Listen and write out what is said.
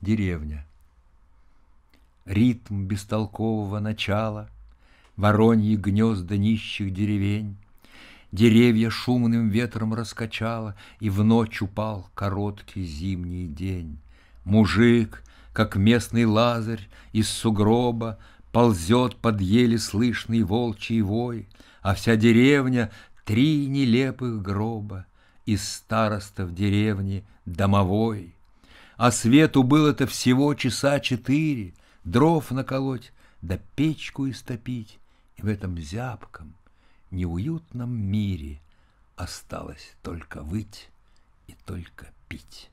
деревня. Ритм бестолкового начала, Вороньи гнезда нищих деревень, Деревья шумным ветром раскачало И в ночь упал короткий зимний день. Мужик, как местный лазарь, из сугроба Ползет под еле слышный волчий вой, А вся деревня — три нелепых гроба, Из староста в деревне домовой — а свету было это всего часа четыре, дров наколоть, да печку истопить, и в этом зябком, неуютном мире осталось только выть и только пить.